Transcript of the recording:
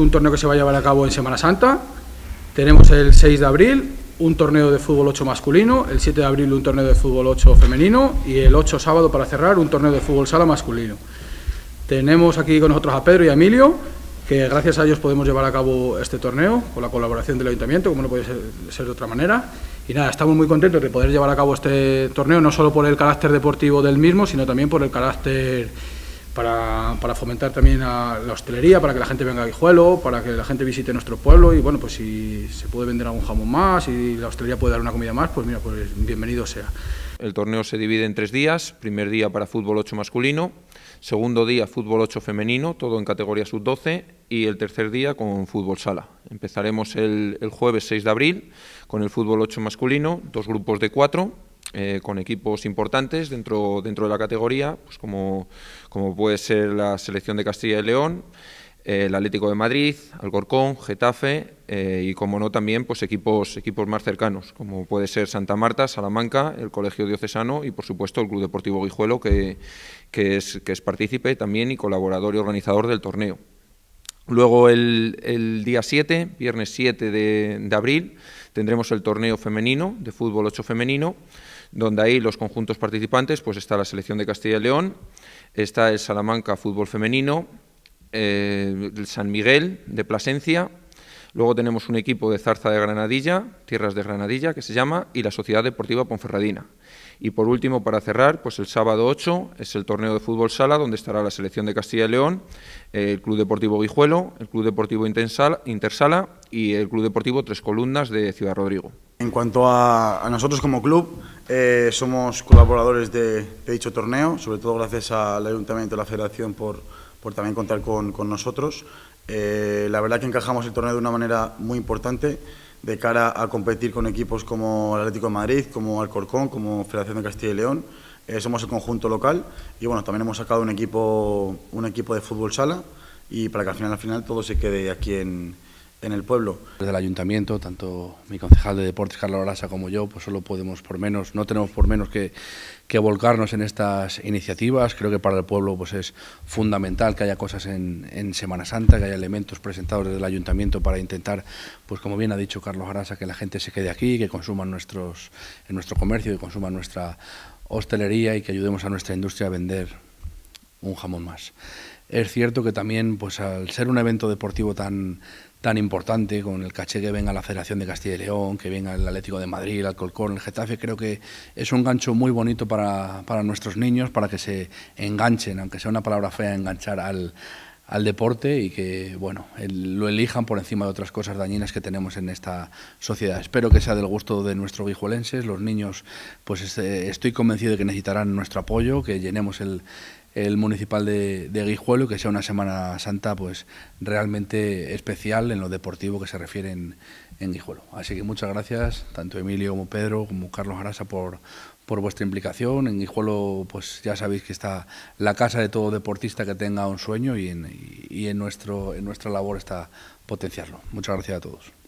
un torneo que se va a llevar a cabo en Semana Santa. Tenemos el 6 de abril un torneo de fútbol 8 masculino, el 7 de abril un torneo de fútbol 8 femenino y el 8 sábado para cerrar un torneo de fútbol sala masculino. Tenemos aquí con nosotros a Pedro y a Emilio, que gracias a ellos podemos llevar a cabo este torneo con la colaboración del ayuntamiento, como no puede ser, ser de otra manera. Y nada, estamos muy contentos de poder llevar a cabo este torneo, no solo por el carácter deportivo del mismo, sino también por el carácter para, fomentar también a la hostelería, para que la gente venga a Guijuelo, para que la gente visite nuestro pueblo y bueno, pues si se puede vender algún jamón más y la hostelería puede dar una comida más, pues mira, pues bienvenido sea. El torneo se divide en tres días, primer día para fútbol 8 masculino, segundo día fútbol 8 femenino, todo en categoría sub-12 y el tercer día con fútbol sala. Empezaremos el, el jueves 6 de abril con el fútbol 8 masculino, dos grupos de cuatro, eh, con equipos importantes dentro, dentro de la categoría, pues como, puede ser la selección de Castilla y León, eh, el Atlético de Madrid, Alcorcón, Getafe eh, y, como no, también pues equipos, equipos más cercanos, como puede ser Santa Marta, Salamanca, el Colegio Diocesano y, por supuesto, el Club Deportivo Guijuelo, que, que, es, que partícipe también y colaborador y organizador del torneo. Luego, el, día 7, viernes 7 de abril, tendremos el torneo femenino de fútbol 8 femenino, donde ahí los conjuntos participantes, pues está la selección de Castilla y León, está el Salamanca fútbol femenino, eh, el San Miguel de Plasencia, Luego tenemos un equipo de Zarza de Granadilla, Tierras de Granadilla, que se llama, y la Sociedad Deportiva Ponferradina. Y por último, para cerrar, pues el sábado 8 es el torneo de fútbol sala, donde estará la selección de Castilla y León, eh, el Club Deportivo Guijuelo, el Club Deportivo Intersala y el Club Deportivo Tres Columnas de Ciudad Rodrigo. En cuanto a, nosotros como club, eh, somos colaboradores de, dicho torneo, sobre todo gracias al Ayuntamiento de la Federación por, también contar con, con nosotros. Eh, la verdad que encajamos el torneo de una manera muy importante de cara a competir con equipos como el Atlético de Madrid, como Alcorcón, como Federación de Castilla y León. Eh, somos el conjunto local y bueno, también hemos sacado un equipo, un equipo de fútbol sala y para que al final, al final todo se quede aquí en, en el pueblo. Desde el ayuntamiento, tanto mi concejal de deportes, Carlos Arasa, como yo, pues solo podemos por menos, no tenemos por menos que, que, volcarnos en estas iniciativas. Creo que para el pueblo pues es fundamental que haya cosas en, en, Semana Santa, que haya elementos presentados desde el ayuntamiento para intentar, pues como bien ha dicho Carlos Arasa, que la gente se quede aquí, que consuman nuestros, en nuestro comercio, que consuma nuestra hostelería y que ayudemos a nuestra industria a vender un jamón más. Es cierto que también, pues al ser un evento deportivo tan, tan importante, con el caché que venga la Federación de Castilla y León, que venga el Atlético de Madrid, el Colcón, el Getafe, creo que es un gancho muy bonito para, nuestros niños, para que se enganchen, aunque sea una palabra fea, enganchar al, al deporte y que bueno lo elijan por encima de otras cosas dañinas que tenemos en esta sociedad. Espero que sea del gusto de nuestros guijuelenses, los niños pues este, estoy convencido de que necesitarán nuestro apoyo, que llenemos el, el municipal de, de Guijuelo, que sea una Semana Santa pues realmente especial en lo deportivo que se refiere en, en Guijuelo. Así que muchas gracias, tanto Emilio como Pedro, como Carlos Arasa, por, por vuestra implicación. En Guijuelo, pues ya sabéis que está la casa de todo deportista que tenga un sueño y en, y en, nuestro, en nuestra labor está potenciarlo. Muchas gracias a todos.